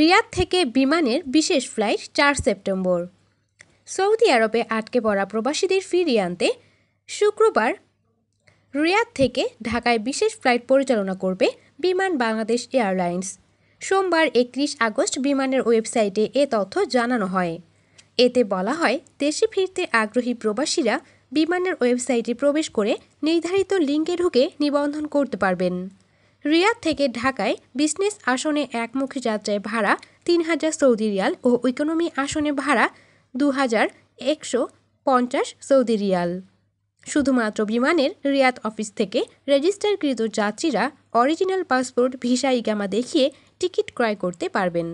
রিয়াদ থেকে বিমানের বিশেষ ফ্লাইট চার সেপ্টেম্বর সৌদি আরবে আটকে পড়া প্রবাসীদের ফিরিয়ে আনতে শুক্রবার রিয়াদ থেকে ঢাকায় বিশেষ ফ্লাইট পরিচালনা করবে বিমান বাংলাদেশ এয়ারলাইন্স সোমবার একত্রিশ আগস্ট বিমানের ওয়েবসাইটে এ তথ্য জানানো হয় এতে বলা হয় দেশে ফিরতে আগ্রহী প্রবাসীরা বিমানের ওয়েবসাইটে প্রবেশ করে নির্ধারিত লিঙ্কে ঢুকে নিবন্ধন করতে পারবেন রিয়াদ থেকে ঢাকায় বিজনেস আসনে একমুখী যাত্রায় ভাড়া তিন হাজার সৌদি রিয়াল ও ইকোনমি আসনে ভাড়া দু হাজার একশো পঞ্চাশ সৌদি রিয়াল শুধুমাত্র বিমানের রিয়াদ অফিস থেকে রেজিস্টারকৃত যাত্রীরা অরিজিনাল পাসপোর্ট ভিসা ইগামা দেখিয়ে টিকিট ক্রয় করতে পারবেন